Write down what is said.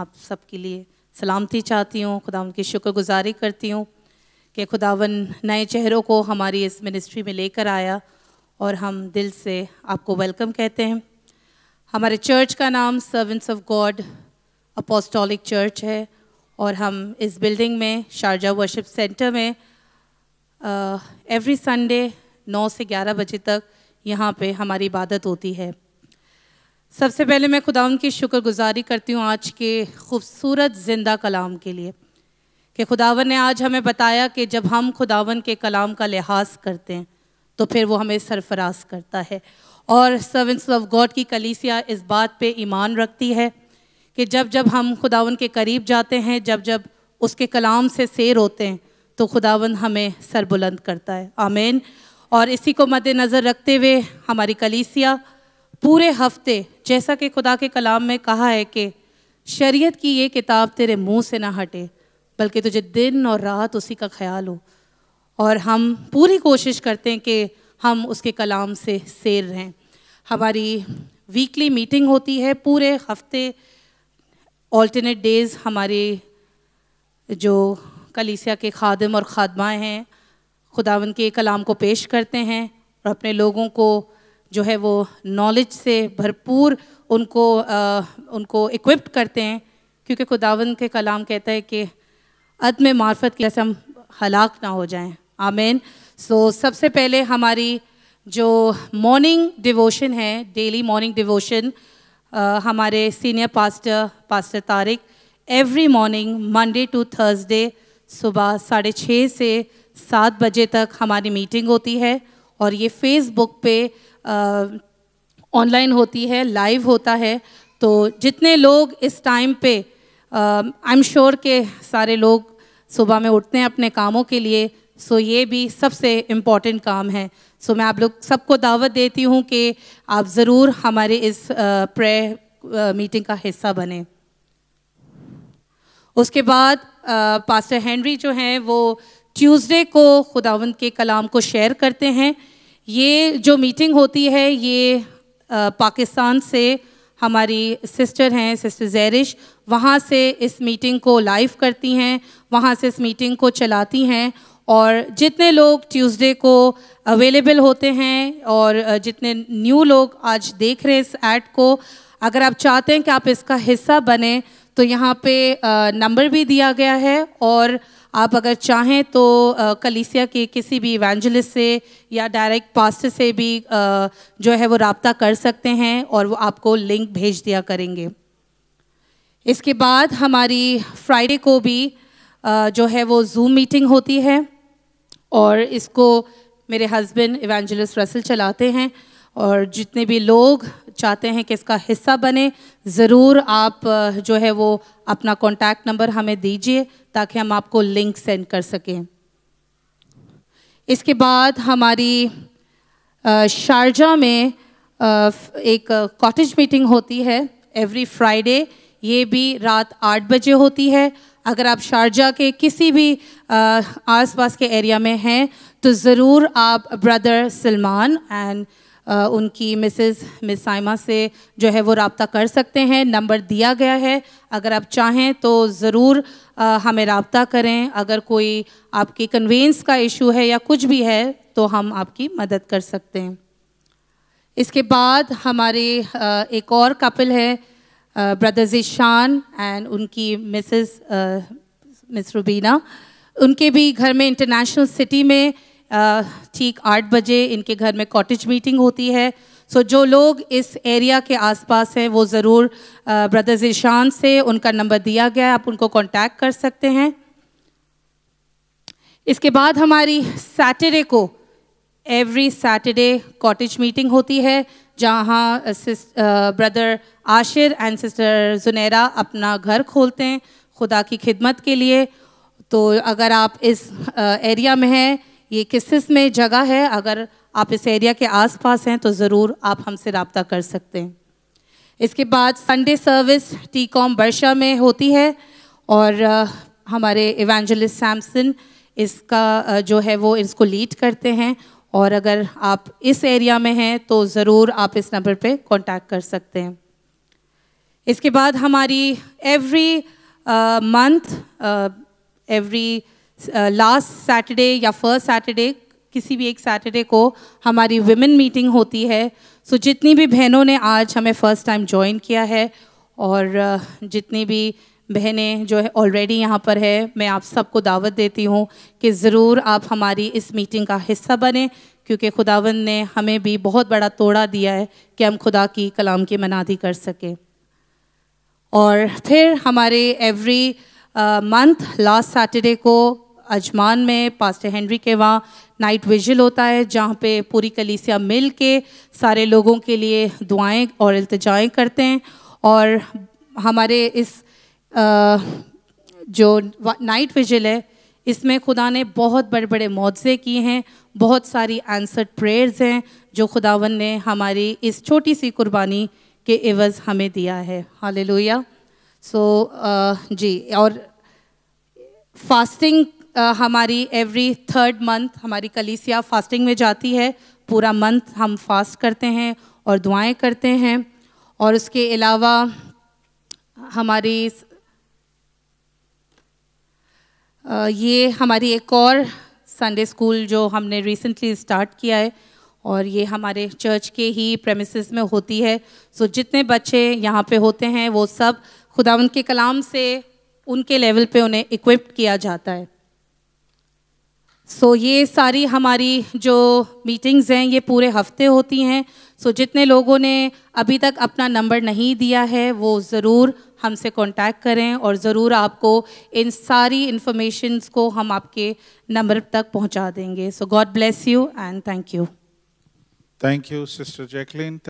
आप सबके लिए सलामती चाहती हूँ खुदा उनकी शुक्रगुजारी करती हूँ कि खुदावन नए चेहरों को हमारी इस मिनिस्ट्री में लेकर आया और हम दिल से आपको वेलकम कहते हैं हमारे चर्च का नाम servants of God apostolic church है और हम इस बिल्डिंग में शारजा वर्शिप सेंटर में एवरी संडे नौ से ग्यारह बजे तक यहाँ पे हमारी इबादत होती है सबसे पहले मैं खुदा की शुक्रगुजारी करती हूँ आज के खूबसूरत ज़िंदा कलाम के लिए कि खुदावन ने आज हमें बताया कि जब हम खुदावन के कलाम का लिहाज करते हैं तो फिर वो हमें सरफराज करता है और सर्वेंट्स ऑफ गॉड की कलीसिया इस बात पे ईमान रखती है कि जब जब हम खुदावन के करीब जाते हैं जब जब उसके कलाम से सैर होते हैं तो खुदावन हमें सरबुलंद करता है आमेन और इसी को मद्देनज़र रखते हुए हमारी कलीसिया पूरे हफ्ते जैसा कि खुदा के कलाम में कहा है कि शरीयत की ये किताब तेरे मुंह से ना हटे बल्कि तुझे दिन और रात उसी का ख्याल हो और हम पूरी कोशिश करते हैं कि हम उसके कलाम से सेर रहें हमारी वीकली मीटिंग होती है पूरे हफ्ते ऑल्टरनेट डेज़ हमारे जो कलीसिया के खादम और खादमाएँ हैं खुदावन के कलाम को पेश करते हैं और अपने लोगों को जो है वो नॉलेज से भरपूर उनको आ, उनको इक्विप्ड करते हैं क्योंकि खुदावन के कलाम कहता है कि अदम मार्फत की हम हलाक ना हो जाएं आमीन सो so, सबसे पहले हमारी जो मॉर्निंग डिवोशन है डेली मॉर्निंग डिवोशन हमारे senior pastor pastor Tariq every morning Monday to Thursday सुबह साढ़े छः से सात बजे तक हमारी मीटिंग होती है और ये फेसबुक पे ऑनलाइन होती है लाइव होता है तो जितने लोग इस टाइम पे आई एम श्योर के सारे लोग सुबह में उठते हैं अपने कामों के लिए सो so, ये भी सबसे इम्पॉर्टेंट काम है सो so, मैं आप लोग सबको दावत देती हूँ कि आप ज़रूर हमारे इस प्रे मीटिंग का हिस्सा बने उसके बाद पास्टर हेनरी जो हैं वो ट्यूसडे को खुदावंद के कलाम को शेयर करते हैं ये जो मीटिंग होती है ये पाकिस्तान से हमारी सिस्टर हैं सिस्टर जैरिश वहाँ से इस मीटिंग को लाइव करती हैं वहाँ से इस मीटिंग को चलाती हैं और जितने लोग ट्यूसडे को अवेलेबल होते हैं और जितने न्यू लोग आज देख रहे हैं इस एड को अगर आप चाहते हैं कि आप इसका हिस्सा बने तो यहाँ पे नंबर भी दिया गया है और आप अगर चाहें तो कलीसिया के किसी भी इवेंजलिस्ट से या डायरेक्ट पास्ट से भी जो है वो रबता कर सकते हैं और वो आपको लिंक भेज दिया करेंगे इसके बाद हमारी फ्राइडे को भी जो है वो जूम मीटिंग होती है और इसको मेरे हस्बैंड इवेंजलिस्ट रसल चलाते हैं और जितने भी लोग चाहते हैं कि इसका हिस्सा बने ज़रूर आप जो है वो अपना कॉन्टैक्ट नंबर हमें दीजिए ताकि हम आपको लिंक सेंड कर सकें इसके बाद हमारी शारजा में एक कॉटेज मीटिंग होती है एवरी फ्राइडे ये भी रात आठ बजे होती है अगर आप शारजा के किसी भी आसपास के एरिया में हैं तो ज़रूर आप ब्रदर सलमान एंड उनकी मिसेस मिस साइमा से जो है वो रबता कर सकते हैं नंबर दिया गया है अगर आप चाहें तो ज़रूर हमें रबता करें अगर कोई आपकी कन्वीनस का इशू है या कुछ भी है तो हम आपकी मदद कर सकते हैं इसके बाद हमारे एक और कपिल है ब्रदर जिशान एंड उनकी मिसेस मिस रुबीना उनके भी घर में इंटरनेशनल सिटी में ठीक आठ बजे इनके घर में कॉटेज मीटिंग होती है सो जो लोग इस एरिया के आसपास हैं वो ज़रूर ब्रदर्स ईशान से उनका नंबर दिया गया है आप उनको कांटेक्ट कर सकते हैं इसके बाद हमारी सैटरडे को एवरी सैटरडे कॉटेज मीटिंग होती है जहाँ brother Ashir and sister Junera अपना घर खोलते हैं खुदा की खिदमत के लिए तो अगर आप इस एरिया में हैं ये किस किस में जगह है अगर आप इस एरिया के आसपास हैं तो ज़रूर आप हमसे रबता कर सकते हैं इसके बाद Sunday service Tecom Barsha में होती है और हमारे इवेंजलिस्ट सैमसन इसका जो है वो इसको लीड करते हैं और अगर आप इस एरिया में हैं तो ज़रूर आप इस नंबर पे कांटेक्ट कर सकते हैं इसके बाद हमारी every month every last Saturday या फर्स्ट सैटरडे किसी भी एक सैटरडे को हमारी वुमेन मीटिंग होती है सो so, जितनी भी बहनों ने आज हमें फ़र्स्ट टाइम ज्वाइन किया है और जितनी भी बहनें जो है ऑलरेडी यहाँ पर है मैं आप सबको दावत देती हूँ कि ज़रूर आप हमारी इस मीटिंग का हिस्सा बने क्योंकि खुदावन ने हमें भी बहुत बड़ा तोड़ा दिया है कि हम खुदा की कलाम की मनादी कर सकें और फिर हमारे एवरी मंथ लास्ट सैटरडे को अजमान में पास्टर हेनरी के वहाँ नाइट विजिल होता है जहाँ पे पूरी कलीसिया मिल के सारे लोगों के लिए दुआएं और अल्तजाएँ करते हैं और हमारे इस आ, जो नाइट विजिल है इसमें खुदा ने बहुत बड़े बड़े मुआवजे किए हैं बहुत सारी आंसर्ड प्रेयर्स हैं जो खुदावन ने हमारी इस छोटी सी कुर्बानी के एवज़ हमें दिया है हाल सो so, uh, जी और फास्टिंग uh, हमारी एवरी थर्ड मंथ हमारी कलीसिया फास्टिंग में जाती है पूरा मंथ हम फास्ट करते हैं और दुआएं करते हैं और उसके अलावा हमारी ये हमारी एक और संडे स्कूल जो हमने रिसेंटली स्टार्ट किया है और ये हमारे चर्च के ही प्रेमिसेस में होती है सो so, जितने बच्चे यहाँ पे होते हैं वो सब खुदा उनके कलाम से उनके लेवल पे उन्हें इक्विप्ड किया जाता है सो so, ये सारी हमारी जो मीटिंग्स हैं ये पूरे हफ्ते होती हैं सो so, जितने लोगों ने अभी तक अपना नंबर नहीं दिया है वो ज़रूर हमसे कांटेक्ट करें और ज़रूर आपको इन सारी इन्फॉर्मेशंस को हम आपके नंबर तक पहुंचा देंगे so God bless you and thank you thank you sister Jacqueline